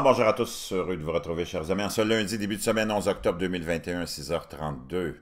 bonjour à tous, heureux de vous retrouver, chers amis. En ce lundi, début de semaine, 11 octobre 2021, 6h32,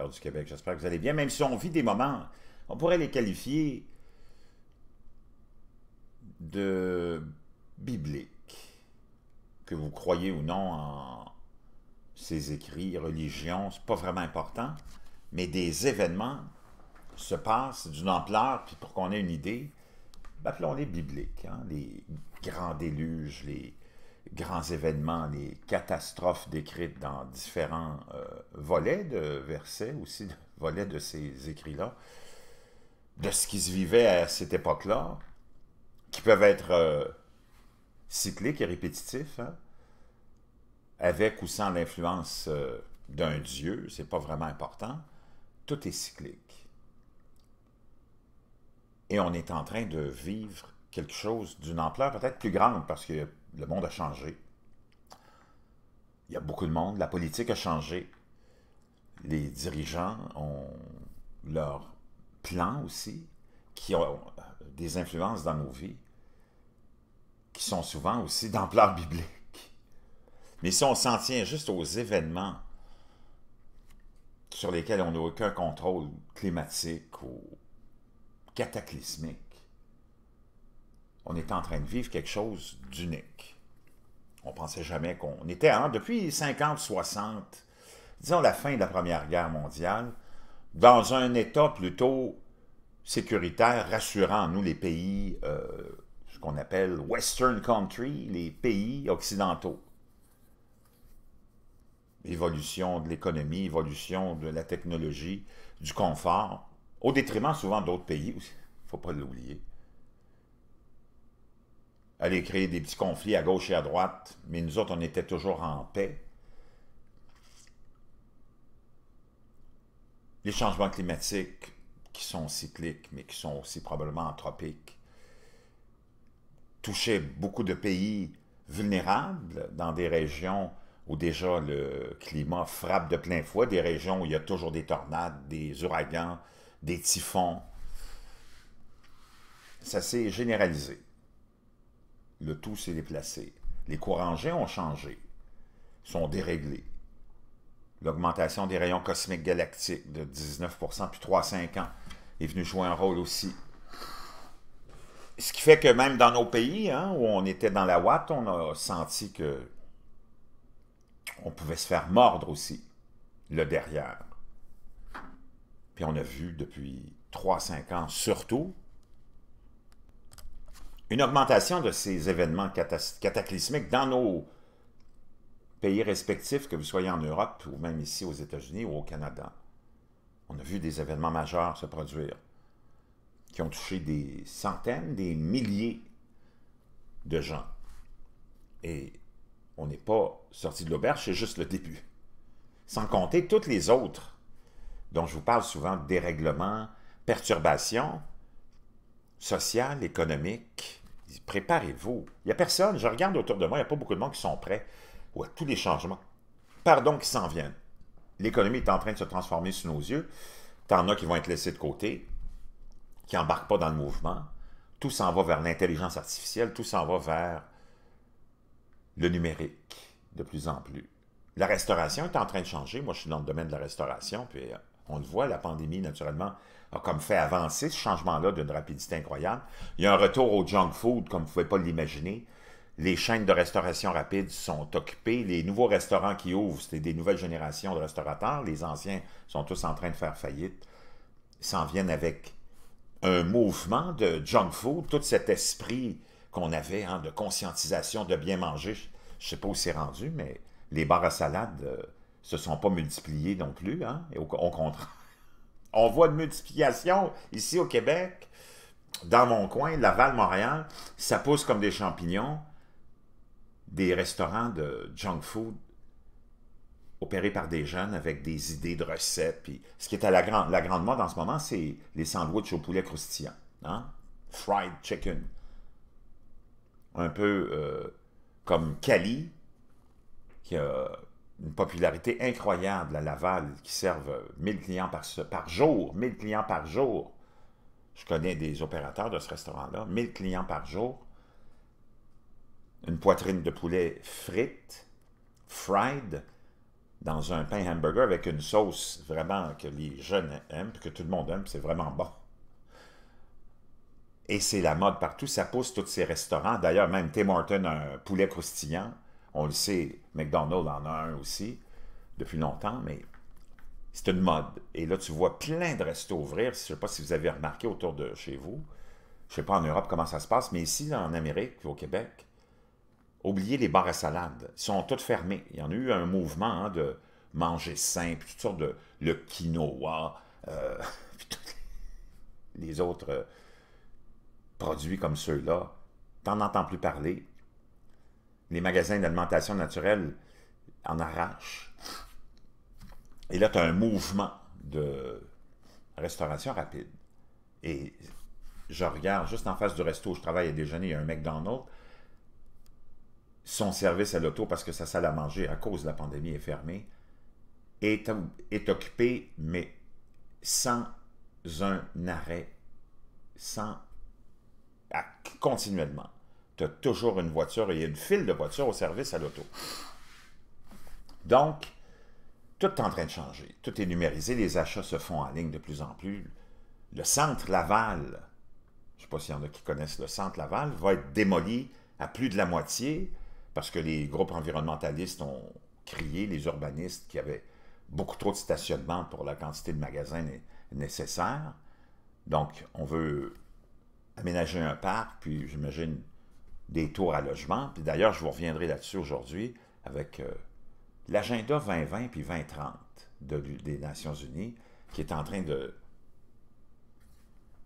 heure du Québec. J'espère que vous allez bien, même si on vit des moments, on pourrait les qualifier de bibliques, que vous croyez ou non en ces écrits, religions, c'est pas vraiment important, mais des événements se passent d'une ampleur, puis pour qu'on ait une idée, appelons-les bibliques, hein, les grands déluges, les grands événements, les catastrophes décrites dans différents euh, volets de versets, aussi de, volets de ces écrits-là, de ce qui se vivait à cette époque-là, qui peuvent être euh, cycliques et répétitifs, hein, avec ou sans l'influence euh, d'un dieu, c'est pas vraiment important, tout est cyclique. Et on est en train de vivre quelque chose d'une ampleur peut-être plus grande, parce que le monde a changé. Il y a beaucoup de monde, la politique a changé. Les dirigeants ont leurs plans aussi, qui ont euh, des influences dans nos vies, qui sont souvent aussi d'ampleur biblique. Mais si on s'en tient juste aux événements sur lesquels on n'a aucun contrôle climatique ou cataclysmique, on était en train de vivre quelque chose d'unique. On pensait jamais qu'on était, depuis 50, 60, disons la fin de la Première Guerre mondiale, dans un état plutôt sécuritaire, rassurant, nous, les pays, euh, ce qu'on appelle Western Country, les pays occidentaux. Évolution de l'économie, évolution de la technologie, du confort, au détriment souvent d'autres pays, il ne faut pas l'oublier aller créer des petits conflits à gauche et à droite, mais nous autres, on était toujours en paix. Les changements climatiques qui sont cycliques, mais qui sont aussi probablement anthropiques, touchaient beaucoup de pays vulnérables dans des régions où déjà le climat frappe de plein fouet, des régions où il y a toujours des tornades, des ouragans, des typhons. Ça s'est généralisé le tout s'est déplacé. Les courants géants ont changé, sont déréglés. L'augmentation des rayons cosmiques galactiques de 19% depuis 3 5 ans est venue jouer un rôle aussi. Ce qui fait que même dans nos pays, hein, où on était dans la Watt, on a senti que on pouvait se faire mordre aussi, le derrière. Puis on a vu depuis 3-5 ans, surtout une augmentation de ces événements cataclysmiques dans nos pays respectifs, que vous soyez en Europe ou même ici aux États-Unis ou au Canada. On a vu des événements majeurs se produire qui ont touché des centaines, des milliers de gens. Et on n'est pas sorti de l'auberge, c'est juste le début. Sans compter toutes les autres dont je vous parle souvent, dérèglements, perturbations sociales, économiques, préparez-vous. Il n'y a personne, je regarde autour de moi, il n'y a pas beaucoup de monde qui sont prêts à tous les changements. Pardon qui s'en viennent. L'économie est en train de se transformer sous nos yeux. T'en as qui vont être laissés de côté, qui n'embarquent pas dans le mouvement. Tout s'en va vers l'intelligence artificielle, tout s'en va vers le numérique de plus en plus. La restauration est en train de changer. Moi, je suis dans le domaine de la restauration, puis euh, on le voit, la pandémie, naturellement, a comme fait avancer ce changement-là d'une rapidité incroyable. Il y a un retour au junk food comme vous ne pouvez pas l'imaginer. Les chaînes de restauration rapide sont occupées. Les nouveaux restaurants qui ouvrent, c'est des nouvelles générations de restaurateurs. Les anciens sont tous en train de faire faillite. S'en viennent avec un mouvement de junk food, tout cet esprit qu'on avait hein, de conscientisation, de bien manger. Je ne sais pas où c'est rendu, mais les bars à salade ne euh, se sont pas multipliés non plus. Hein, et au contraire. On voit une multiplication ici au Québec, dans mon coin, Laval-Montréal, ça pousse comme des champignons, des restaurants de junk food opérés par des jeunes avec des idées de recettes. Puis ce qui est à la, grande, la grande mode en ce moment, c'est les sandwichs au poulet croustillant. Hein? Fried chicken. Un peu euh, comme Cali, qui a une popularité incroyable à Laval, qui servent 1000 clients par, jour, 1000 clients par jour. Je connais des opérateurs de ce restaurant-là, 1000 clients par jour. Une poitrine de poulet frite, fried, dans un pain hamburger avec une sauce vraiment que les jeunes aiment, que tout le monde aime, c'est vraiment bon. Et c'est la mode partout, ça pousse tous ces restaurants. D'ailleurs, même Tim Horton a un poulet croustillant. On le sait, McDonald's en a un aussi depuis longtemps, mais c'est une mode. Et là, tu vois plein de restos ouvrir. Je ne sais pas si vous avez remarqué autour de chez vous. Je ne sais pas en Europe comment ça se passe, mais ici, en Amérique, au Québec, oubliez les bars à salade. Ils sont tous fermés. Il y en a eu un mouvement hein, de manger sain, puis toutes sortes de le quinoa, euh, puis tous les autres euh, produits comme ceux-là. T'en entends plus parler les magasins d'alimentation naturelle en arrachent. Et là, tu as un mouvement de restauration rapide. Et je regarde juste en face du resto où je travaille à déjeuner, il y a un McDonald's. Son service à l'auto, parce que sa salle à manger, à cause de la pandémie, est fermée, est, est occupé, mais sans un arrêt, sans. continuellement toujours une voiture et une file de voitures au service à l'auto. Donc, tout est en train de changer. Tout est numérisé. Les achats se font en ligne de plus en plus. Le centre Laval, je ne sais pas s'il y en a qui connaissent le centre Laval, va être démoli à plus de la moitié parce que les groupes environnementalistes ont crié, les urbanistes qui avaient beaucoup trop de stationnement pour la quantité de magasins nécessaire. Donc, on veut aménager un parc, puis j'imagine des tours à logement. Puis d'ailleurs, je vous reviendrai là-dessus aujourd'hui avec euh, l'agenda 2020 puis 2030 des Nations Unies qui est en train de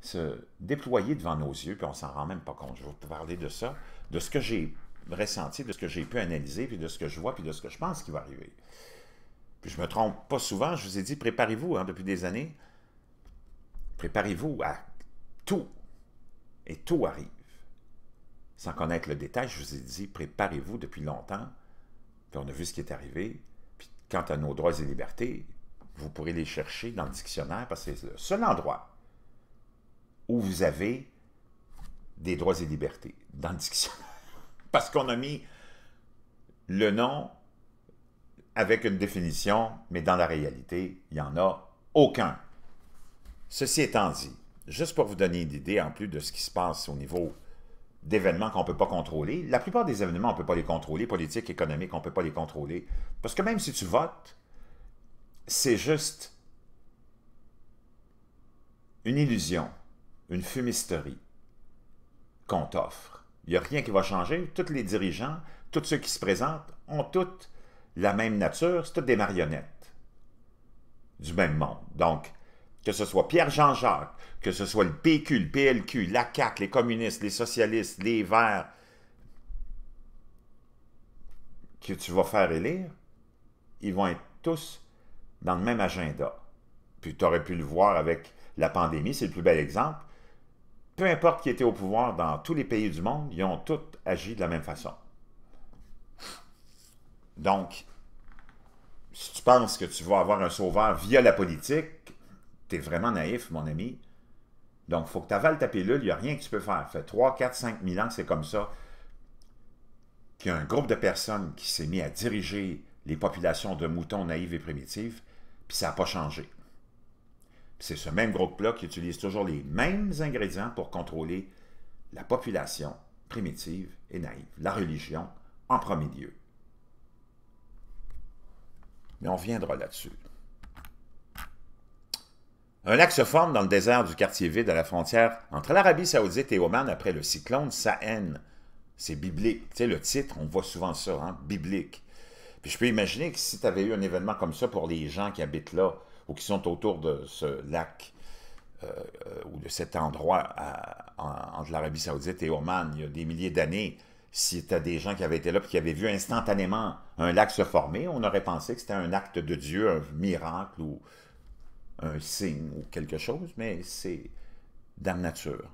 se déployer devant nos yeux, puis on s'en rend même pas compte. Je vais vous parler de ça, de ce que j'ai ressenti, de ce que j'ai pu analyser, puis de ce que je vois, puis de ce que je pense qui va arriver. Puis je me trompe pas souvent, je vous ai dit, préparez-vous hein, depuis des années, préparez-vous à tout, et tout arrive sans connaître le détail, je vous ai dit, préparez-vous depuis longtemps. Puis on a vu ce qui est arrivé. Puis quant à nos droits et libertés, vous pourrez les chercher dans le dictionnaire parce que c'est le seul endroit où vous avez des droits et libertés, dans le dictionnaire. Parce qu'on a mis le nom avec une définition, mais dans la réalité, il n'y en a aucun. Ceci étant dit, juste pour vous donner une idée en plus de ce qui se passe au niveau d'événements qu'on ne peut pas contrôler. La plupart des événements, on ne peut pas les contrôler, politiques, économiques, on ne peut pas les contrôler. Parce que même si tu votes, c'est juste une illusion, une fumisterie qu'on t'offre. Il n'y a rien qui va changer. Tous les dirigeants, tous ceux qui se présentent, ont toutes la même nature, c'est toutes des marionnettes du même monde. Donc, que ce soit Pierre-Jean Jacques, que ce soit le PQ, le PLQ, la CAC, les communistes, les socialistes, les Verts, que tu vas faire élire, ils vont être tous dans le même agenda. Puis tu aurais pu le voir avec la pandémie, c'est le plus bel exemple. Peu importe qui était au pouvoir dans tous les pays du monde, ils ont tous agi de la même façon. Donc, si tu penses que tu vas avoir un sauveur via la politique, t'es vraiment naïf, mon ami. Donc, faut que tu avales ta pilule, il n'y a rien que tu peux faire. Ça fait 3, 4, 5 000 ans c'est comme ça qu'il y a un groupe de personnes qui s'est mis à diriger les populations de moutons naïves et primitives, puis ça n'a pas changé. C'est ce même groupe-là qui utilise toujours les mêmes ingrédients pour contrôler la population primitive et naïve, la religion en premier lieu. Mais on viendra là-dessus. Un lac se forme dans le désert du quartier vide à la frontière entre l'Arabie saoudite et Oman après le cyclone haine. C'est biblique. Tu sais, le titre, on voit souvent ça, hein? biblique. Puis je peux imaginer que si tu avais eu un événement comme ça pour les gens qui habitent là ou qui sont autour de ce lac euh, euh, ou de cet endroit entre l'Arabie saoudite et Oman, il y a des milliers d'années, si tu as des gens qui avaient été là et qui avaient vu instantanément un lac se former, on aurait pensé que c'était un acte de Dieu, un miracle ou un signe ou quelque chose, mais c'est dans nature.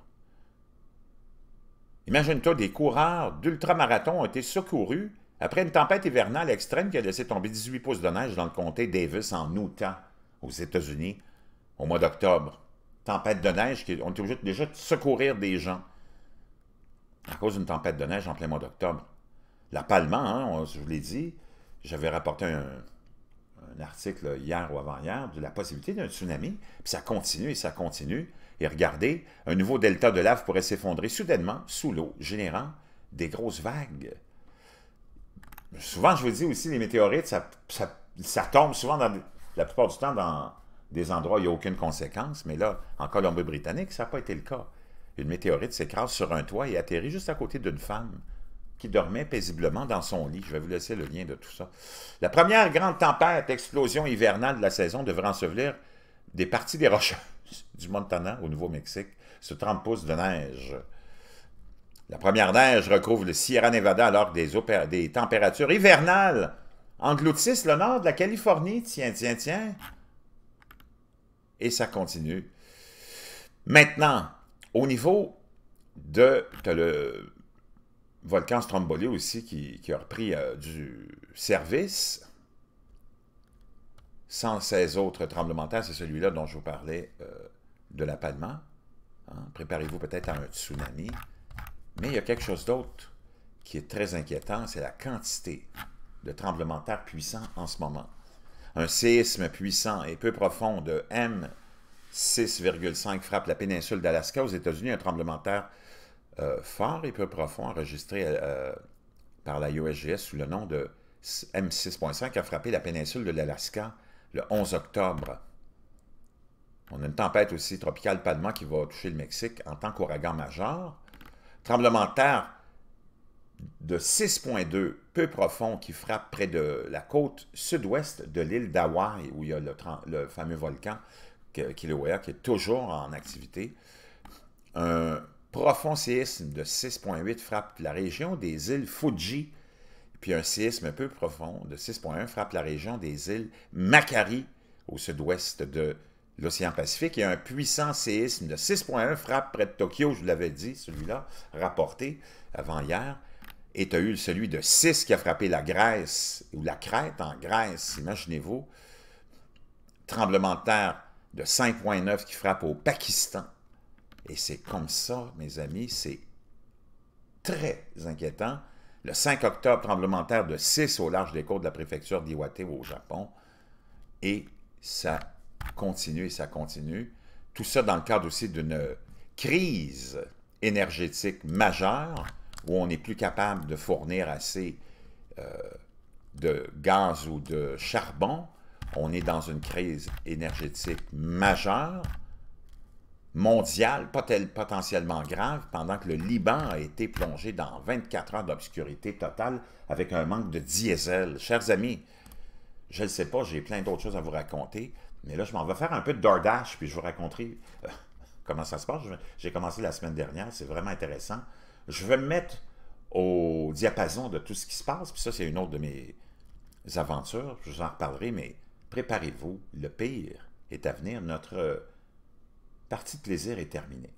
Imagine-toi, des coureurs d'ultramarathon ont été secourus après une tempête hivernale extrême qui a laissé tomber 18 pouces de neige dans le comté Davis en Utah, aux États-Unis, au mois d'octobre. Tempête de neige, qui, on était obligé déjà de secourir des gens à cause d'une tempête de neige en plein mois d'octobre. La Palma, hein, je vous l'ai dit, j'avais rapporté un, l'article hier ou avant-hier de la possibilité d'un tsunami. Puis ça continue et ça continue. Et regardez, un nouveau delta de lave pourrait s'effondrer soudainement sous l'eau, générant des grosses vagues. Souvent, je vous dis aussi, les météorites, ça, tombe souvent, dans, la plupart du temps, dans des endroits où il n'y a aucune conséquence. Mais là, en Colombie-Britannique, ça n'a pas été le cas. Une météorite s'écrase sur un toit et atterrit juste à côté d'une femme qui dormait paisiblement dans son lit. Je vais vous laisser le lien de tout ça. La première grande tempête, explosion hivernale de la saison devrait ensevelir des parties des Rocheuses du Montana au Nouveau-Mexique ce 30 pouces de neige. La première neige recouvre le Sierra Nevada alors que des, des températures hivernales engloutissent le nord de la Californie. Tiens, tiens, tiens. Et ça continue. Maintenant, au niveau de... le, Volcan Stromboli aussi qui, a repris euh, du service. 116 autres tremblements de terre, c'est celui-là dont je vous parlais euh, de la hein. Préparez-vous peut-être à un tsunami. Mais il y a quelque chose d'autre qui est très inquiétant, c'est la quantité de tremblements de terre puissants en ce moment. Un séisme puissant et peu profond de M6,5 frappe la péninsule d'Alaska aux États-Unis, un tremblement de terre euh, fort et peu profond, enregistré euh, euh, par la USGS sous le nom de M6.5, a frappé la péninsule de l'Alaska le 11 octobre. On a une tempête aussi tropicale Palma qui va toucher le Mexique en tant qu'ouragan majeur. Tremblement de terre de 6.2, peu profond, qui frappe près de la côte sud-ouest de l'île d'Hawaï, où il y a le, fameux volcan Kilauea qui est toujours en activité. Un profond séisme de 6,8 frappe la région des îles Fuji, puis un séisme un peu profond de 6,1 frappe la région des îles Makari, au sud-ouest de l'océan Pacifique et un puissant séisme de 6,1 frappe près de Tokyo, je vous l'avais dit, celui-là, rapporté avant-hier. Et tu as eu celui de 6 qui a frappé la Grèce, ou la Crète en Grèce, imaginez-vous. Tremblement de terre de 5,9 qui frappe au Pakistan. Et c'est comme ça, mes amis, c'est très inquiétant. Le 5 octobre, tremblementaire de de 6 au large des côtes de la préfecture d'Iwate au Japon. Et ça continue et ça continue. Tout ça dans le cadre aussi d'une crise énergétique majeure où on n'est plus capable de fournir assez euh, de gaz ou de charbon. On est dans une crise énergétique majeure mondiale, potentiellement grave, pendant que le Liban a été plongé dans 24 heures d'obscurité totale avec un manque de diesel. Chers amis, je ne sais pas, j'ai plein d'autres choses à vous raconter, mais là, je m'en vais faire un peu de DoorDash, puis je vous raconterai euh, comment ça se passe. J'ai commencé la semaine dernière, c'est vraiment intéressant. Je vais me mettre au diapason de tout ce qui se passe, puis ça, c'est une autre de mes aventures, je vous en reparlerai, mais préparez-vous, le pire est à venir. Notre euh, Partie plaisir est terminée.